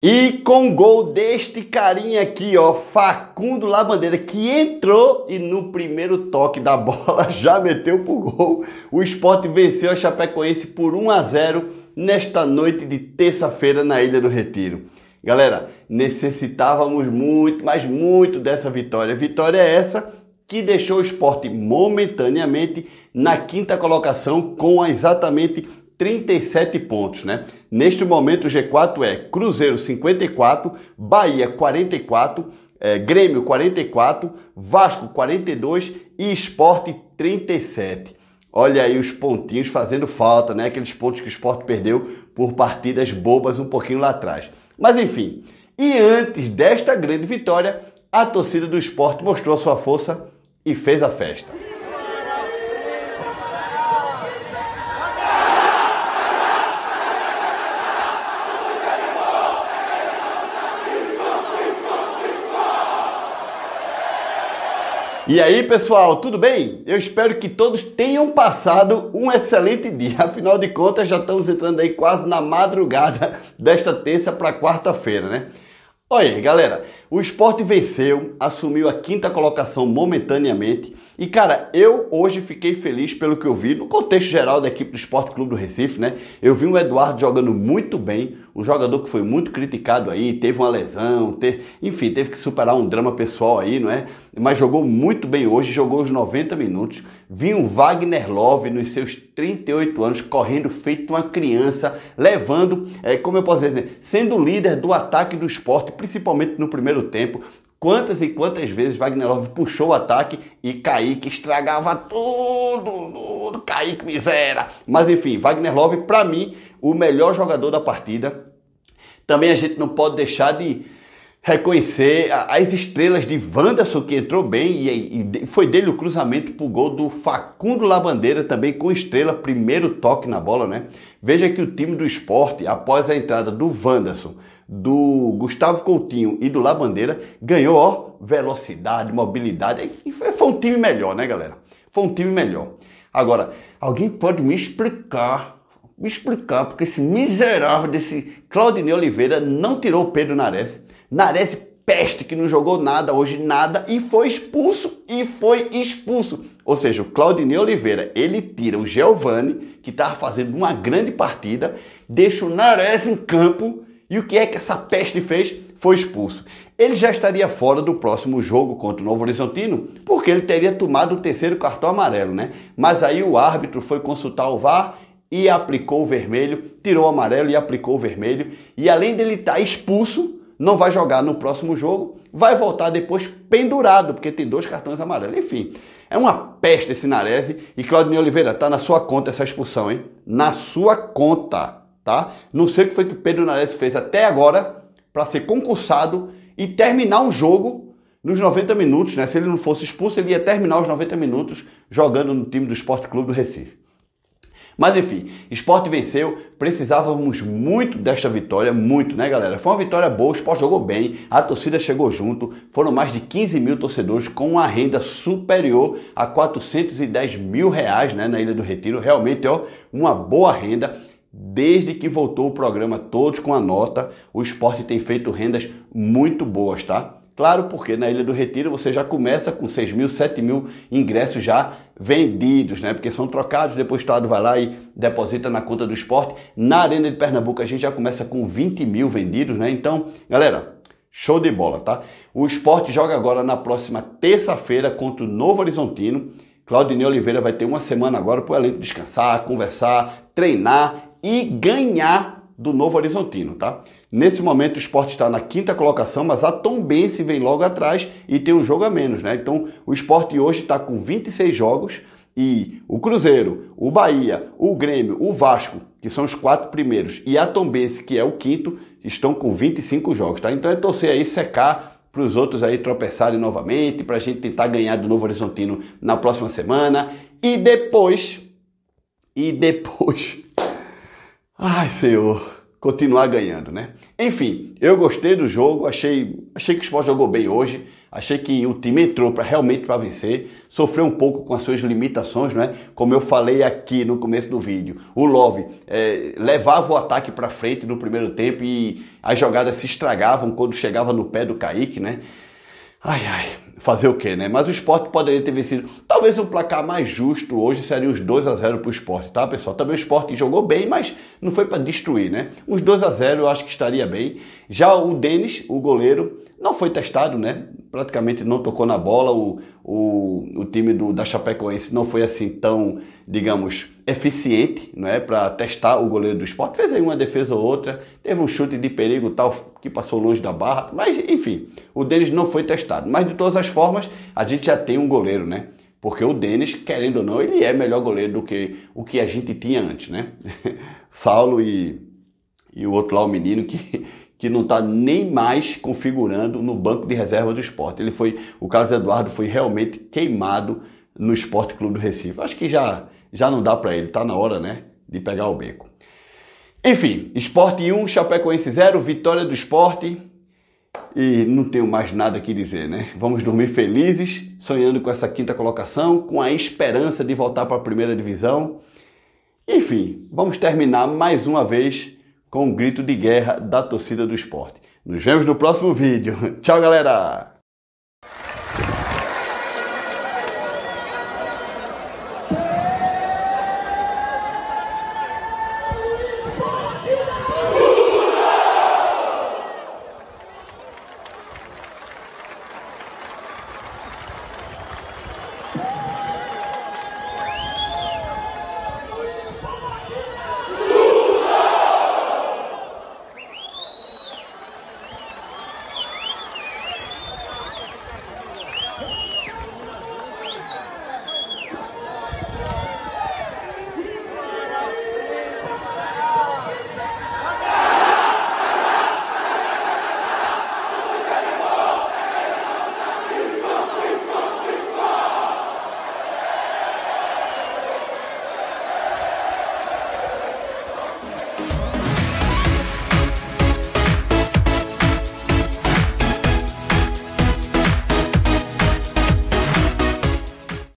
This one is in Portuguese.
E com gol deste carinha aqui, ó, Facundo Lavandeira, que entrou e no primeiro toque da bola já meteu pro gol. O esporte venceu a Chapecoense por 1 a 0 nesta noite de terça-feira na Ilha do Retiro. Galera, necessitávamos muito, mas muito dessa vitória. Vitória é essa que deixou o esporte momentaneamente na quinta colocação com exatamente 37 pontos, né? Neste momento o G4 é Cruzeiro 54, Bahia 44, é, eh, Grêmio 44, Vasco 42 e Esporte 37. Olha aí os pontinhos fazendo falta, né? Aqueles pontos que o Esporte perdeu por partidas bobas um pouquinho lá atrás. Mas enfim, e antes desta grande vitória, a torcida do Esporte mostrou a sua força e fez a festa. E aí, pessoal, tudo bem? Eu espero que todos tenham passado um excelente dia. Afinal de contas, já estamos entrando aí quase na madrugada desta terça para quarta-feira, né? Olha aí, galera, o esporte venceu, assumiu a quinta colocação momentaneamente. E, cara, eu hoje fiquei feliz pelo que eu vi no contexto geral da equipe do Esporte Clube do Recife, né? Eu vi o Eduardo jogando muito bem, o jogador que foi muito criticado aí, teve uma lesão, ter enfim, teve que superar um drama pessoal aí, não é? Mas jogou muito bem hoje, jogou os 90 minutos. Vi um Wagner Love nos seus 38 anos correndo feito uma criança, levando, é, como eu posso dizer, sendo líder do ataque do esporte, principalmente no primeiro tempo, quantas e quantas vezes Wagner Love puxou o ataque e Kaique estragava tudo, tudo, Kaique miséria. Mas enfim, Wagner Love, para mim, o melhor jogador da partida. Também a gente não pode deixar de reconhecer as estrelas de Wanderson, que entrou bem, e, foi dele o cruzamento para o gol do Facundo Labandeira, também com estrela, primeiro toque na bola, né? Veja que o time do esporte, após a entrada do Wanderson, do Gustavo Coutinho e do Labandeira, ganhou ó, velocidade, mobilidade, e foi um time melhor, né, galera? Foi um time melhor. Agora, alguém pode me explicar me explicar porque esse miserável desse Claudinei Oliveira não tirou o Pedro Nares. Nares peste que não jogou nada hoje, nada, e foi expulso, e foi expulso. Ou seja, o Claudinei Oliveira, ele tira o Giovani, que estava fazendo uma grande partida, deixa o Nares em campo, e o que é que essa peste fez? Foi expulso. Ele já estaria fora do próximo jogo contra o Novo Horizontino, porque ele teria tomado o terceiro cartão amarelo, né? Mas aí o árbitro foi consultar o VAR e aplicou o vermelho, tirou o amarelo e aplicou o vermelho. E além dele estar tá expulso, não vai jogar no próximo jogo, vai voltar depois pendurado, porque tem dois cartões amarelos. Enfim, é uma peste esse Narese. E Claudinho Oliveira, tá na sua conta essa expulsão, hein? Na sua conta, tá? Não sei o que foi que o Pedro Narese fez até agora para ser concursado e terminar um jogo nos 90 minutos, né? Se ele não fosse expulso, ele ia terminar os 90 minutos jogando no time do Esporte Clube do Recife. Mas enfim, esporte venceu, precisávamos muito desta vitória, muito, né, galera? Foi uma vitória boa, o esporte jogou bem, a torcida chegou junto, foram mais de 15 mil torcedores com uma renda superior a 410 mil reais, né, na Ilha do Retiro. Realmente, ó, uma boa renda. Desde que voltou o programa Todos com a Nota, o esporte tem feito rendas muito boas, tá? Claro, porque na Ilha do Retiro você já começa com 6 mil, 7 mil ingressos já vendidos, né? Porque são trocados, depois o Estado vai lá e deposita na conta do esporte. Na Arena de Pernambuco a gente já começa com 20 mil vendidos, né? Então, galera, show de bola, tá? O esporte joga agora na próxima terça-feira contra o Novo Horizontino. Claudinei Oliveira vai ter uma semana agora para o elenco descansar, conversar, treinar e ganhar do Novo Horizontino, tá? Nesse momento o esporte está na quinta colocação, mas a Tombense vem logo atrás e tem um jogo a menos, né? Então o esporte hoje está com 26 jogos e o Cruzeiro, o Bahia, o Grêmio, o Vasco, que são os quatro primeiros, e a Tombense, que é o quinto, estão com 25 jogos, tá? Então é torcer aí, secar, para os outros aí tropeçarem novamente, para a gente tentar ganhar do Novo Horizontino na próxima semana. E depois, e depois Ai, Senhor, continuar ganhando, né? Enfim, eu gostei do jogo, achei, achei que o Sport jogou bem hoje, achei que o time entrou para realmente para vencer, sofreu um pouco com as suas limitações, né? Como eu falei aqui no começo do vídeo, o Love é, levava o ataque para frente no primeiro tempo e as jogadas se estragavam quando chegava no pé do Kaique, né? Ai, ai, fazer o quê, né? Mas o esporte poderia ter vencido. Talvez o um placar mais justo hoje seria os 2 a 0 para o esporte, tá, pessoal? Também o esporte jogou bem, mas não foi para destruir, né? Os 2 a 0 eu acho que estaria bem. Já o Denis, o goleiro, não foi testado, né? praticamente não tocou na bola. O, o, o time do, da Chapecoense não foi assim tão, digamos, eficiente né, para testar o goleiro do esporte. Fez aí uma defesa ou outra, teve um chute de perigo tal que passou longe da barra, mas enfim, o Denis não foi testado. Mas de todas as formas, a gente já tem um goleiro, né? Porque o Denis, querendo ou não, ele é melhor goleiro do que o que a gente tinha antes, né? Saulo e, e o outro lá, o menino, que, que não está nem mais configurando no banco de reserva do esporte. Ele foi, o Carlos Eduardo foi realmente queimado no Esporte Clube do Recife. Acho que já, já não dá para ele, está na hora, né, de pegar o beco. Enfim, Esporte 1, Chapecoense 0, vitória do Esporte. E não tenho mais nada que dizer, né? Vamos dormir felizes, sonhando com essa quinta colocação, com a esperança de voltar para a primeira divisão. Enfim, vamos terminar mais uma vez com um grito de guerra da torcida do esporte. Nos vemos no próximo vídeo. Tchau, galera!